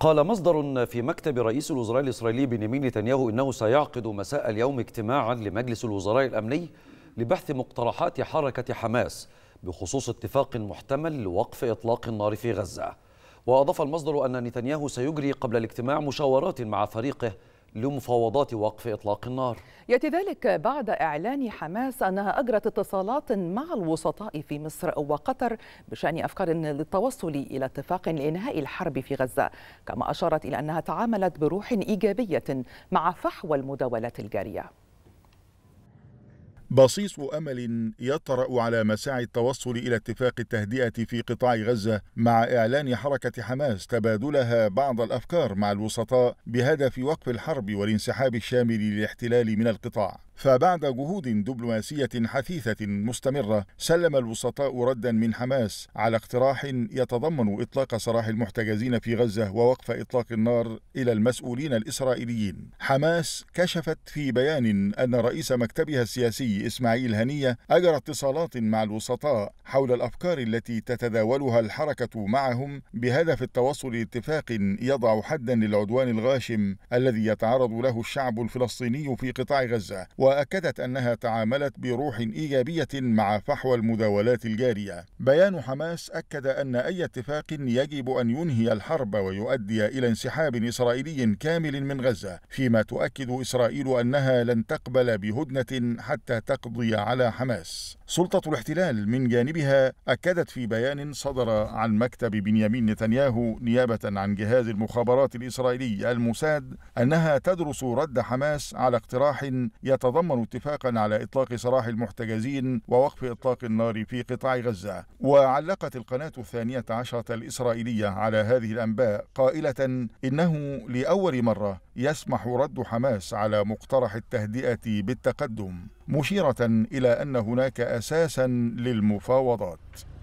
قال مصدر في مكتب رئيس الوزراء الإسرائيلي بنيامين نتنياهو إنه سيعقد مساء اليوم اجتماعا لمجلس الوزراء الأمني لبحث مقترحات حركة حماس بخصوص اتفاق محتمل لوقف إطلاق النار في غزة وأضاف المصدر أن نتنياهو سيجري قبل الاجتماع مشاورات مع فريقه لمفاوضات وقف إطلاق النار يأتي ذلك بعد إعلان حماس أنها أجرت اتصالات مع الوسطاء في مصر وقطر بشأن أفكار للتوصل إلى اتفاق لإنهاء الحرب في غزة كما أشارت إلى أنها تعاملت بروح إيجابية مع فحوى المداولات الجارية بصيص امل يطرا على مساعي التوصل الى اتفاق التهدئه في قطاع غزه مع اعلان حركه حماس تبادلها بعض الافكار مع الوسطاء بهدف وقف الحرب والانسحاب الشامل للاحتلال من القطاع فبعد جهود دبلوماسية حثيثة مستمرة سلم الوسطاء ردا من حماس على اقتراح يتضمن إطلاق سراح المحتجزين في غزة ووقف إطلاق النار إلى المسؤولين الإسرائيليين حماس كشفت في بيان أن رئيس مكتبها السياسي إسماعيل هنية أجرى اتصالات مع الوسطاء حول الأفكار التي تتداولها الحركة معهم بهدف التوصل لاتفاق يضع حدا للعدوان الغاشم الذي يتعرض له الشعب الفلسطيني في قطاع غزة وأكدت أنها تعاملت بروح إيجابية مع فحوى المداولات الجارية. بيان حماس أكد أن أي اتفاق يجب أن ينهي الحرب ويؤدي إلى انسحاب إسرائيلي كامل من غزة، فيما تؤكد إسرائيل أنها لن تقبل بهدنة حتى تقضي على حماس. سلطة الاحتلال من جانبها أكدت في بيان صدر عن مكتب بنيامين نتنياهو نيابة عن جهاز المخابرات الإسرائيلي الموساد أنها تدرس رد حماس على اقتراح يتضمن اتفاقا على إطلاق سراح المحتجزين ووقف إطلاق النار في قطاع غزة وعلقت القناة الثانية عشرة الإسرائيلية على هذه الأنباء قائلة إنه لأول مرة يسمح رد حماس على مقترح التهدئه بالتقدم مشيره الى ان هناك اساسا للمفاوضات